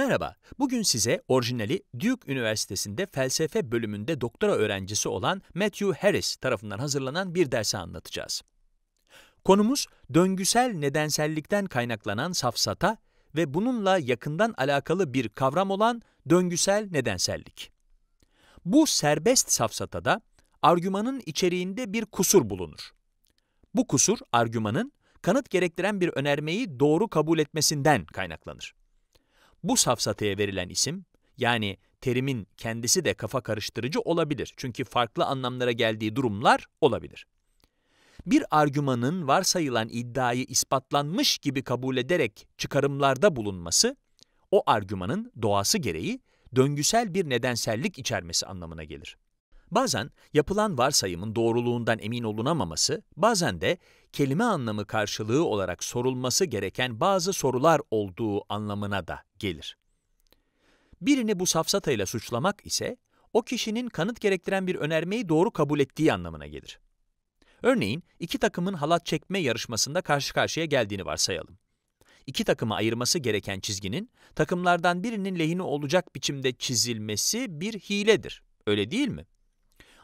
Merhaba, bugün size orijinali Duke Üniversitesi'nde felsefe bölümünde doktora öğrencisi olan Matthew Harris tarafından hazırlanan bir dersi anlatacağız. Konumuz döngüsel nedensellikten kaynaklanan safsata ve bununla yakından alakalı bir kavram olan döngüsel nedensellik. Bu serbest safsatada argümanın içeriğinde bir kusur bulunur. Bu kusur argümanın kanıt gerektiren bir önermeyi doğru kabul etmesinden kaynaklanır. Bu safsataya verilen isim, yani terimin kendisi de kafa karıştırıcı olabilir. Çünkü farklı anlamlara geldiği durumlar olabilir. Bir argümanın varsayılan iddiayı ispatlanmış gibi kabul ederek çıkarımlarda bulunması, o argümanın doğası gereği döngüsel bir nedensellik içermesi anlamına gelir. Bazen yapılan varsayımın doğruluğundan emin olunamaması, bazen de kelime anlamı karşılığı olarak sorulması gereken bazı sorular olduğu anlamına da gelir. Birini bu safsatayla suçlamak ise, o kişinin kanıt gerektiren bir önermeyi doğru kabul ettiği anlamına gelir. Örneğin, iki takımın halat çekme yarışmasında karşı karşıya geldiğini varsayalım. İki takımı ayırması gereken çizginin, takımlardan birinin lehine olacak biçimde çizilmesi bir hiledir, öyle değil mi?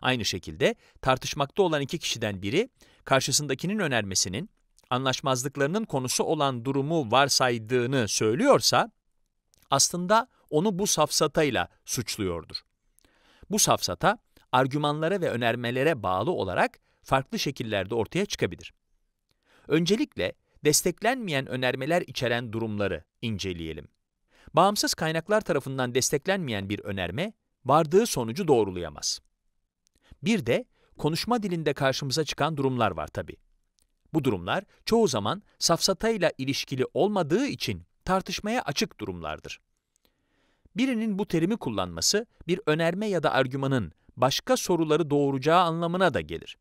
Aynı şekilde tartışmakta olan iki kişiden biri karşısındakinin önermesinin anlaşmazlıklarının konusu olan durumu varsaydığını söylüyorsa aslında onu bu safsatayla suçluyordur. Bu safsata argümanlara ve önermelere bağlı olarak farklı şekillerde ortaya çıkabilir. Öncelikle desteklenmeyen önermeler içeren durumları inceleyelim. Bağımsız kaynaklar tarafından desteklenmeyen bir önerme vardığı sonucu doğrulayamaz. Bir de konuşma dilinde karşımıza çıkan durumlar var tabii. Bu durumlar çoğu zaman safsatayla ilişkili olmadığı için tartışmaya açık durumlardır. Birinin bu terimi kullanması bir önerme ya da argümanın başka soruları doğuracağı anlamına da gelir.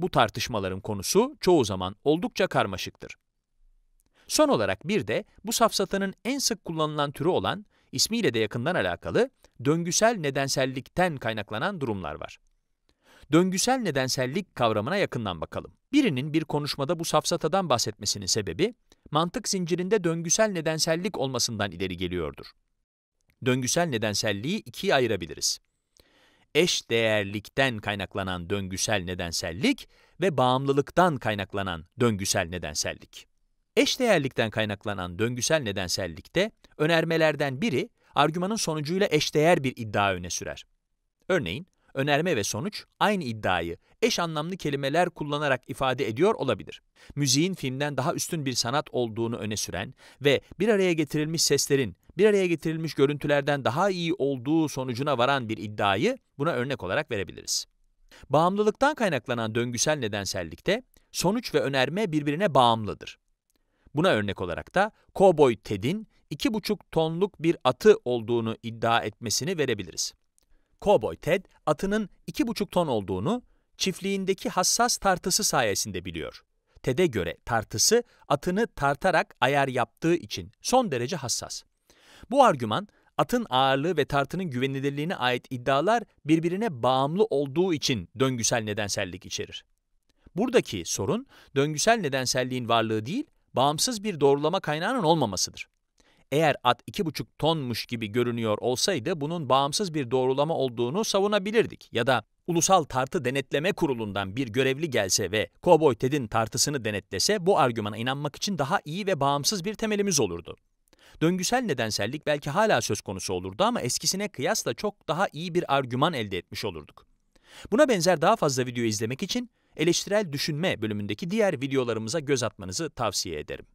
Bu tartışmaların konusu çoğu zaman oldukça karmaşıktır. Son olarak bir de bu safsatanın en sık kullanılan türü olan ismiyle de yakından alakalı döngüsel nedensellikten kaynaklanan durumlar var. Döngüsel nedensellik kavramına yakından bakalım. Birinin bir konuşmada bu safsatadan bahsetmesinin sebebi, mantık zincirinde döngüsel nedensellik olmasından ileri geliyordur. Döngüsel nedenselliği ikiye ayırabiliriz. Eş değerlikten kaynaklanan döngüsel nedensellik ve bağımlılıktan kaynaklanan döngüsel nedensellik. Eşdeğerlikten kaynaklanan döngüsel nedensellikte önermelerden biri argümanın sonucuyla eşdeğer bir iddia öne sürer. Örneğin, önerme ve sonuç aynı iddiayı eş anlamlı kelimeler kullanarak ifade ediyor olabilir. Müziğin filmden daha üstün bir sanat olduğunu öne süren ve bir araya getirilmiş seslerin bir araya getirilmiş görüntülerden daha iyi olduğu sonucuna varan bir iddiayı buna örnek olarak verebiliriz. Bağımlılıktan kaynaklanan döngüsel nedensellikte sonuç ve önerme birbirine bağımlıdır. Buna örnek olarak da Cowboy Ted'in 2,5 tonluk bir atı olduğunu iddia etmesini verebiliriz. Cowboy Ted, atının 2,5 ton olduğunu çiftliğindeki hassas tartısı sayesinde biliyor. Ted'e göre tartısı atını tartarak ayar yaptığı için son derece hassas. Bu argüman, atın ağırlığı ve tartının güvenilirliğine ait iddialar birbirine bağımlı olduğu için döngüsel nedensellik içerir. Buradaki sorun döngüsel nedenselliğin varlığı değil, bağımsız bir doğrulama kaynağının olmamasıdır. Eğer at 2,5 tonmuş gibi görünüyor olsaydı bunun bağımsız bir doğrulama olduğunu savunabilirdik ya da Ulusal Tartı Denetleme Kurulu'ndan bir görevli gelse ve Cowboy Ted'in tartısını denetlese bu argümana inanmak için daha iyi ve bağımsız bir temelimiz olurdu. Döngüsel nedensellik belki hala söz konusu olurdu ama eskisine kıyasla çok daha iyi bir argüman elde etmiş olurduk. Buna benzer daha fazla video izlemek için eleştirel düşünme bölümündeki diğer videolarımıza göz atmanızı tavsiye ederim.